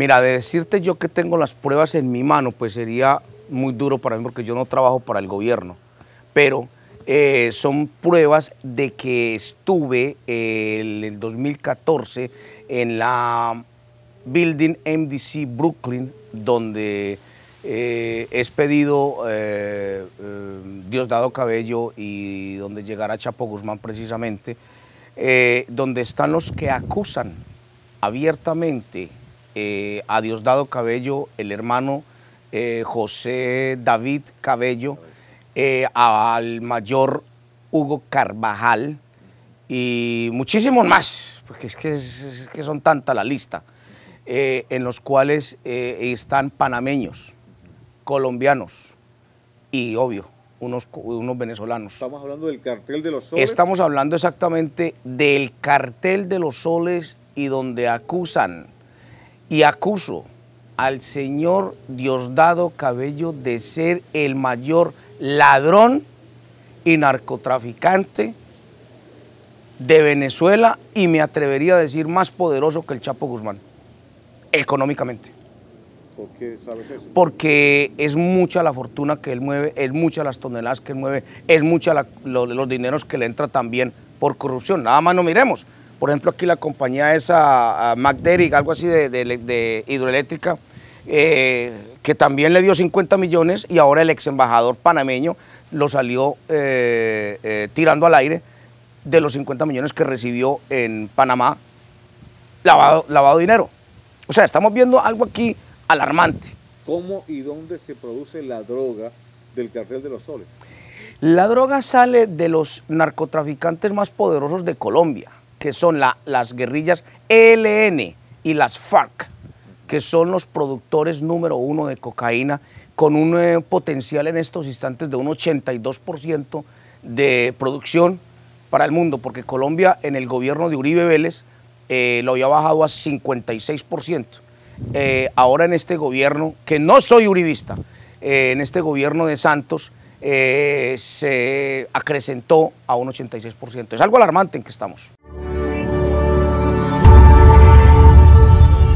Mira, de decirte yo que tengo las pruebas en mi mano, pues sería muy duro para mí porque yo no trabajo para el gobierno, pero eh, son pruebas de que estuve eh, el, 2014 en la Building MDC Brooklyn, donde eh, es pedido Diosdado Cabello y donde llegará Chapo Guzmán precisamente, donde están los que acusan abiertamente eh, a Diosdado Cabello, el hermano eh, José David Cabello, eh, al mayor Hugo Carvajal y muchísimos más, porque es que, que son tanta la lista, en los cuales están panameños, colombianos y, obvio, unos, unos, venezolanos. Estamos hablando del cartel de los soles. Estamos hablando exactamente del cartel de los soles y donde acusan y acuso al señor Diosdado Cabello de ser el mayor ladrón y narcotraficante de Venezuela y me atrevería a decir más poderoso que el Chapo Guzmán, económicamente. ¿Por qué sabes eso? Porque es mucha la fortuna que él mueve, es muchas las toneladas que él mueve, es mucha los dineros que le entra también por corrupción. Nada más no miremos. Por ejemplo, aquí la compañía esa, MacDerrick, algo así de, hidroeléctrica, eh, que también le dio 50 millones y ahora el ex embajador panameño lo salió eh, eh, tirando al aire de los 50 millones que recibió en Panamá lavado, lavado dinero. O sea, estamos viendo algo aquí alarmante. ¿Cómo y dónde se produce la droga del cartel de los soles? La droga sale de los narcotraficantes más poderosos de Colombia que son las guerrillas ELN y las FARC, que son los productores número uno de cocaína, con un eh, potencial en estos instantes de un 82% de producción para el mundo, porque Colombia en el gobierno de Uribe Vélez eh, lo había bajado a 56%. Eh, ahora en este gobierno, que no soy uribista, en este gobierno de Santos, se acrecentó a un 86%. Es algo alarmante en que estamos.